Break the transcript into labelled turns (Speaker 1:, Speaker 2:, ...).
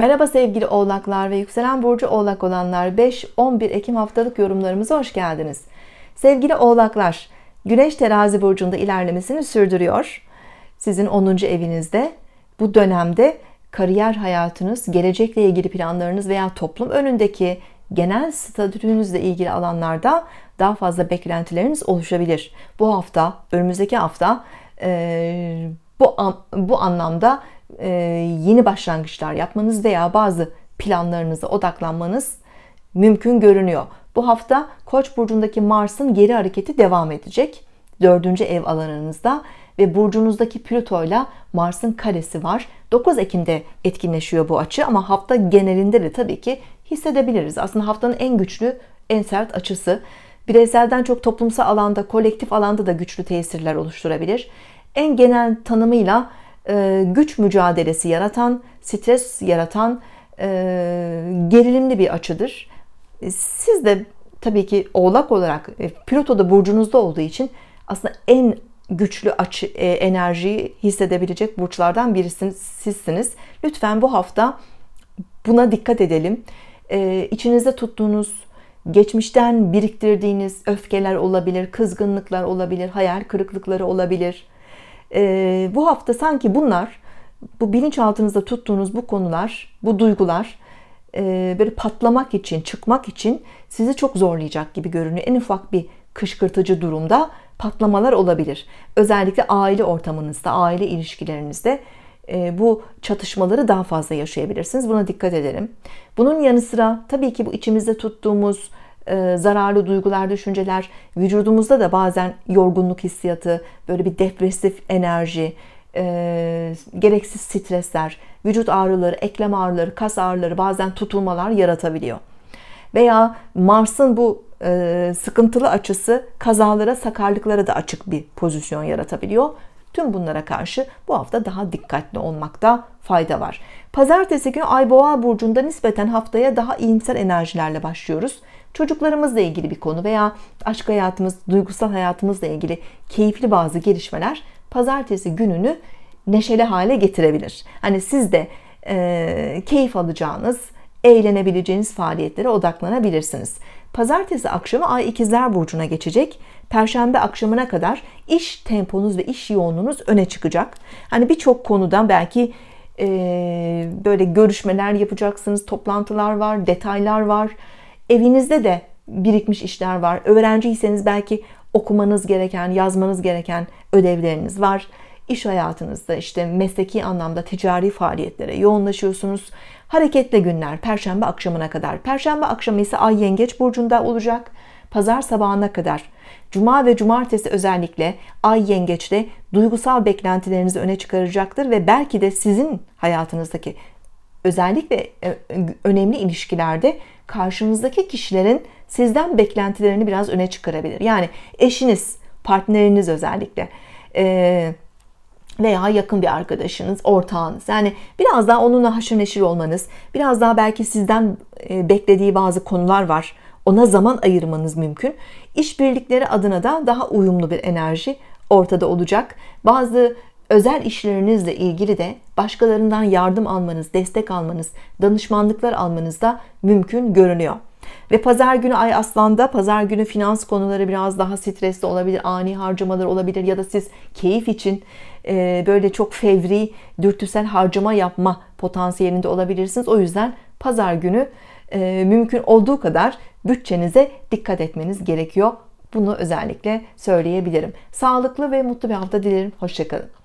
Speaker 1: Merhaba sevgili oğlaklar ve yükselen burcu oğlak olanlar 5-11 Ekim haftalık yorumlarımıza hoş geldiniz. Sevgili oğlaklar, Güneş terazi burcunda ilerlemesini sürdürüyor. Sizin 10. evinizde bu dönemde kariyer hayatınız, gelecekle ilgili planlarınız veya toplum önündeki genel statünüzle ilgili alanlarda daha fazla beklentileriniz oluşabilir. Bu hafta, önümüzdeki hafta bu, bu anlamda e, yeni başlangıçlar yapmanız veya bazı planlarınıza odaklanmanız mümkün görünüyor. Bu hafta Koç burcundaki Mars'ın geri hareketi devam edecek. dördüncü ev alanınızda ve burcunuzdaki Plüto ile Mars'ın karesi var. 9 Ekim'de etkinleşiyor bu açı ama hafta genelinde de tabii ki hissedebiliriz. Aslında haftanın en güçlü, en sert açısı. Bireyselden çok toplumsal alanda, kolektif alanda da güçlü tesirler oluşturabilir. En genel tanımıyla e, güç mücadelesi yaratan, stres yaratan e, gerilimli bir açıdır. E, siz de tabii ki oğlak olarak Plüto da burcunuzda olduğu için aslında en güçlü açı, enerjiyi hissedebilecek burçlardan birisiniz sizsiniz. Lütfen bu hafta buna dikkat edelim. İçinizde tuttuğunuz, geçmişten biriktirdiğiniz öfkeler olabilir, kızgınlıklar olabilir, hayal kırıklıkları olabilir e, bu hafta sanki bunlar, bu bilinçaltınızda tuttuğunuz bu konular, bu duygular e, böyle patlamak için, çıkmak için sizi çok zorlayacak gibi görünüyor. En ufak bir kışkırtıcı durumda patlamalar olabilir. Özellikle aile ortamınızda, aile ilişkilerinizde e, bu çatışmaları daha fazla yaşayabilirsiniz. Buna dikkat edelim. Bunun yanı sıra tabii ki bu içimizde tuttuğumuz e, zararlı duygular, düşünceler, vücudumuzda da bazen yorgunluk hissiyatı, böyle bir depresif enerji, e, gereksiz stresler, vücut ağrıları, eklem ağrıları, kas ağrıları, bazen tutulmalar yaratabiliyor. Veya Mars'ın bu e, sıkıntılı açısı kazalara, sakarlıklara da açık bir pozisyon yaratabiliyor. Tüm bunlara karşı bu hafta daha dikkatli olmakta fayda var. Pazartesi günü Ay Boğa burcunda nispeten haftaya daha iyimser enerjilerle başlıyoruz çocuklarımızla ilgili bir konu veya aşk hayatımız, duygusal hayatımızla ilgili keyifli bazı gelişmeler pazartesi gününü neşeli hale getirebilir. Hani siz de e, keyif alacağınız, eğlenebileceğiniz faaliyetlere odaklanabilirsiniz. Pazartesi akşamı Ay ikizler burcuna geçecek. Perşembe akşamına kadar iş temponuz ve iş yoğunluğunuz öne çıkacak. Hani birçok konudan belki e, böyle görüşmeler yapacaksınız, toplantılar var, detaylar var. Evinizde de birikmiş işler var. Öğrenciyseniz belki okumanız gereken, yazmanız gereken ödevleriniz var. İş hayatınızda işte mesleki anlamda ticari faaliyetlere yoğunlaşıyorsunuz. Hareketli günler perşembe akşamına kadar. Perşembe akşamı ise Ay Yengeç burcunda olacak. Pazar sabahına kadar. Cuma ve cumartesi özellikle Ay Yengeç'te duygusal beklentilerinizi öne çıkaracaktır ve belki de sizin hayatınızdaki özellikle e, önemli ilişkilerde karşımızdaki kişilerin sizden beklentilerini biraz öne çıkarabilir. Yani eşiniz, partneriniz özellikle e, veya yakın bir arkadaşınız, ortağınız. Yani biraz daha onunla haşır neşir olmanız, biraz daha belki sizden e, beklediği bazı konular var. Ona zaman ayırmanız mümkün. İşbirlikleri adına da daha uyumlu bir enerji ortada olacak. Bazı Özel işlerinizle ilgili de başkalarından yardım almanız, destek almanız, danışmanlıklar almanız da mümkün görünüyor. Ve pazar günü Ay Aslan'da pazar günü finans konuları biraz daha stresli olabilir, ani harcamalar olabilir ya da siz keyif için e, böyle çok fevri, dürtüsel harcama yapma potansiyelinde olabilirsiniz. O yüzden pazar günü e, mümkün olduğu kadar bütçenize dikkat etmeniz gerekiyor. Bunu özellikle söyleyebilirim. Sağlıklı ve mutlu bir hafta dilerim. Hoşçakalın.